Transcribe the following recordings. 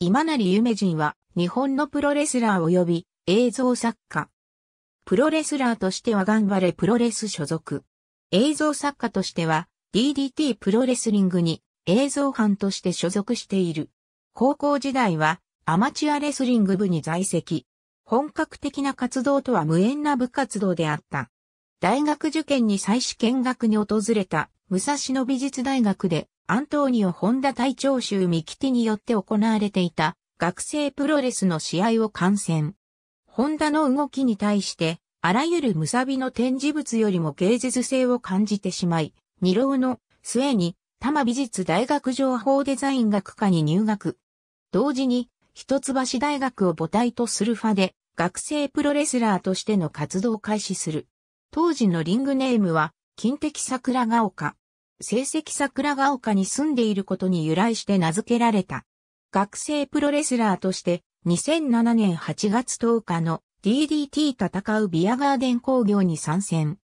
今成夢人は日本のプロレスラー及び映像作家。プロレスラーとしては頑張れプロレス所属。映像作家としては DDT プロレスリングに映像班として所属している。高校時代はアマチュアレスリング部に在籍。本格的な活動とは無縁な部活動であった。大学受験に再試見学に訪れた武蔵野美術大学でアントーニオ・ホンダ隊長州ミキティによって行われていた学生プロレスの試合を観戦。ホンダの動きに対して、あらゆるムサビの展示物よりも芸術性を感じてしまい、二郎の末に多摩美術大学情報デザイン学科に入学。同時に、一橋大学を母体とするファで、学生プロレスラーとしての活動を開始する。当時のリングネームは、金的桜ヶ丘。成績桜が丘に住んでいることに由来して名付けられた。学生プロレスラーとして2007年8月10日の DDT 戦うビアガーデン工業に参戦。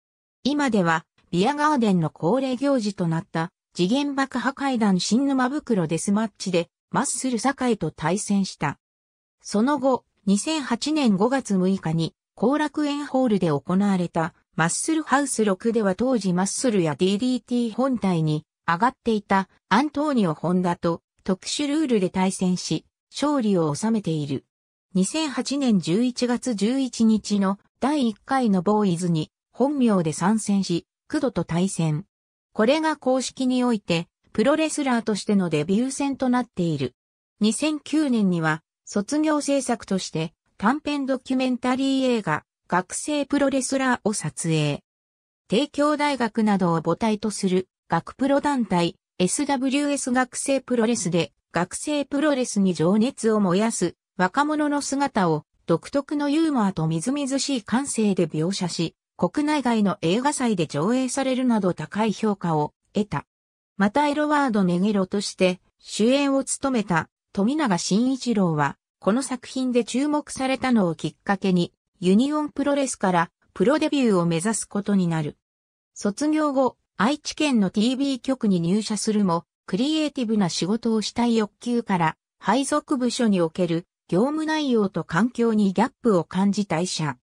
今ではビアガーデンの恒例行事となった次元爆破階段新沼袋デスマッチでマッスル堺と対戦した。その後、2008年5月6日に後楽園ホールで行われたマッスルハウス6では当時マッスルや DDT 本体に上がっていたアントーニオ・ホンダと特殊ルールで対戦し、勝利を収めている。2008年11月11日の第1回のボーイズに本名で参戦し、クドと対戦。これが公式において、プロレスラーとしてのデビュー戦となっている。2009年には、卒業制作として、短編ドキュメンタリー映画、学生プロレスラーを撮影。帝京大学などを母体とする学プロ団体 SWS 学生プロレスで学生プロレスに情熱を燃やす若者の姿を独特のユーモアとみずみずしい感性で描写し、国内外の映画祭で上映されるなど高い評価を得た。またエロワード・ネゲロとして主演を務めた富永慎一郎は、この作品で注目されたのをきっかけに、ユニオンプロレスからプロデビューを目指すことになる。卒業後、愛知県の TV 局に入社するも、クリエイティブな仕事をしたい欲求から、配属部署における業務内容と環境にギャップを感じ退社。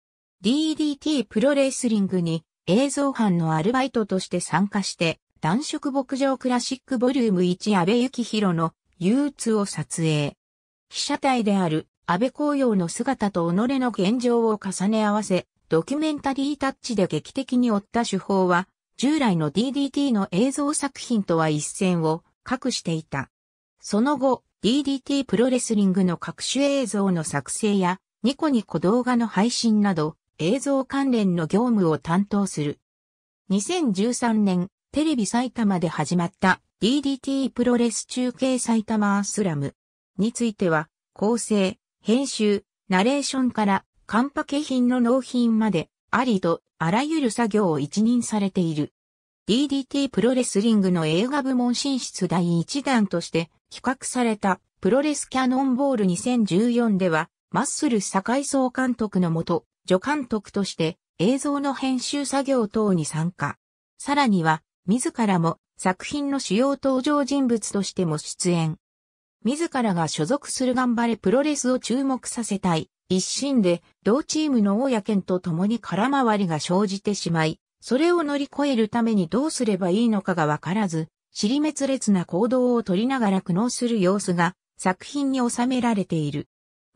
DDT プロレスリングに映像班のアルバイトとして参加して、男色牧場クラシックボリューム1安倍幸宏の憂鬱を撮影。被写体である安倍紅葉の姿と己の現状を重ね合わせ、ドキュメンタリータッチで劇的に追った手法は、従来の DDT の映像作品とは一線を画していた。その後、DDT プロレスリングの各種映像の作成や、ニコニコ動画の配信など、映像関連の業務を担当する。2013年、テレビ埼玉で始まった DDT プロレス中継埼玉スラムについては、構成、編集、ナレーションから、カンパケ品の納品まで、ありと、あらゆる作業を一任されている。DDT プロレスリングの映画部門進出第1弾として、企画された、プロレスキャノンボール2014では、マッスル坂井総監督のもと、助監督として、映像の編集作業等に参加。さらには、自らも作品の主要登場人物としても出演。自らが所属する頑張れプロレスを注目させたい、一心で、同チームの大家県と共に空回りが生じてしまい、それを乗り越えるためにどうすればいいのかがわからず、尻滅裂な行動を取りながら苦悩する様子が作品に収められている。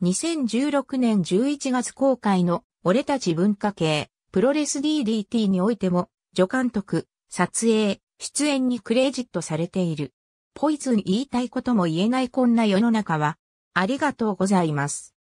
2016年11月公開の俺たち文化系プロレス DDT においても助監督、撮影、出演にクレジットされている。ポイズン言いたいことも言えないこんな世の中は、ありがとうございます。